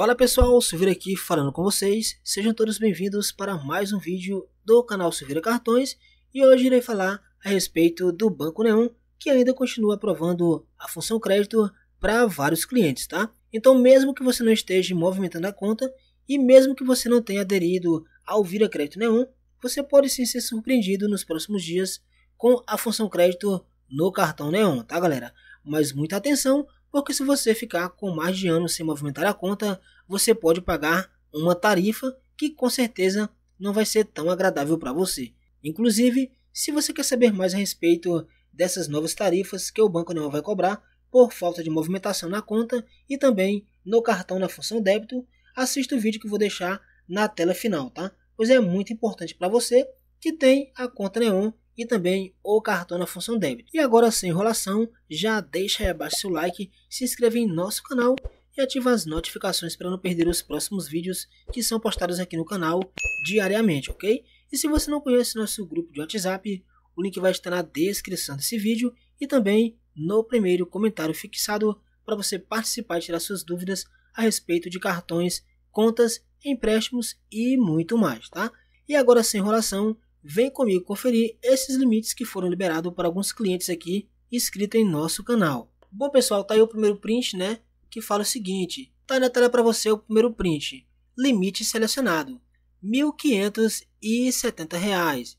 Fala pessoal, Silveira aqui falando com vocês. Sejam todos bem-vindos para mais um vídeo do canal Silveira Cartões e hoje irei falar a respeito do Banco Neon, que ainda continua aprovando a função crédito para vários clientes, tá? Então, mesmo que você não esteja movimentando a conta e mesmo que você não tenha aderido ao Vira Crédito Neon, você pode sim ser surpreendido nos próximos dias com a função crédito no cartão Neon, tá galera? Mas muita atenção, porque se você ficar com mais de anos sem movimentar a conta, você pode pagar uma tarifa que com certeza não vai ser tão agradável para você. Inclusive, se você quer saber mais a respeito dessas novas tarifas que o Banco não vai cobrar por falta de movimentação na conta e também no cartão na função débito, assista o vídeo que vou deixar na tela final, tá? Pois é muito importante para você que tem a conta Neon e também o cartão na função débito. E agora, sem enrolação, já deixa aí abaixo seu like, se inscreve em nosso canal e ativa as notificações para não perder os próximos vídeos que são postados aqui no canal diariamente, ok? E se você não conhece nosso grupo de WhatsApp, o link vai estar na descrição desse vídeo e também no primeiro comentário fixado para você participar e tirar suas dúvidas a respeito de cartões, contas, empréstimos e muito mais, tá? E agora sem enrolação, vem comigo conferir esses limites que foram liberados para alguns clientes aqui inscritos em nosso canal. Bom pessoal, tá aí o primeiro print, né? Que fala o seguinte, tá aí na tela para você o primeiro print. Limite selecionado, R$ 1.570.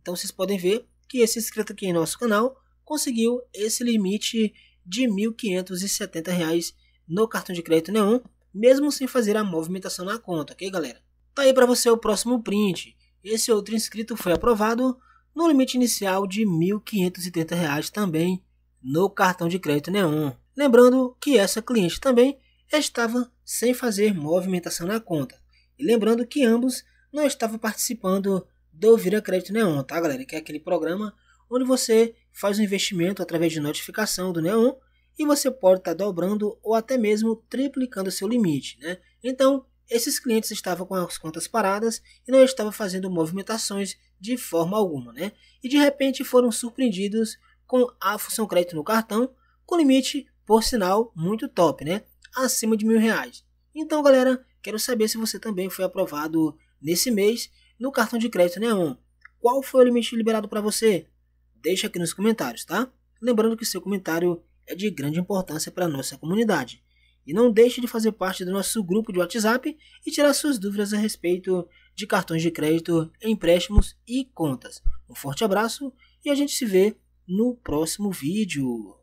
Então vocês podem ver que esse inscrito aqui em nosso canal conseguiu esse limite de R$ 1.570 no cartão de crédito Neon, mesmo sem fazer a movimentação na conta, ok galera? Tá aí para você o próximo print esse outro inscrito foi aprovado no limite inicial de R$ 1.580 também no cartão de crédito Neon. Lembrando que essa cliente também estava sem fazer movimentação na conta. E lembrando que ambos não estavam participando do Vira Crédito Neon, tá galera? Que é aquele programa onde você faz um investimento através de notificação do Neon e você pode estar tá dobrando ou até mesmo triplicando seu limite, né? Então, esses clientes estavam com as contas paradas e não estavam fazendo movimentações de forma alguma, né? E de repente foram surpreendidos com a função crédito no cartão, com limite, por sinal, muito top, né? Acima de mil reais. Então, galera, quero saber se você também foi aprovado nesse mês no cartão de crédito Neon. Né, Qual foi o limite liberado para você? Deixa aqui nos comentários, tá? Lembrando que seu comentário é de grande importância para nossa comunidade. E não deixe de fazer parte do nosso grupo de WhatsApp e tirar suas dúvidas a respeito de cartões de crédito, empréstimos e contas. Um forte abraço e a gente se vê no próximo vídeo.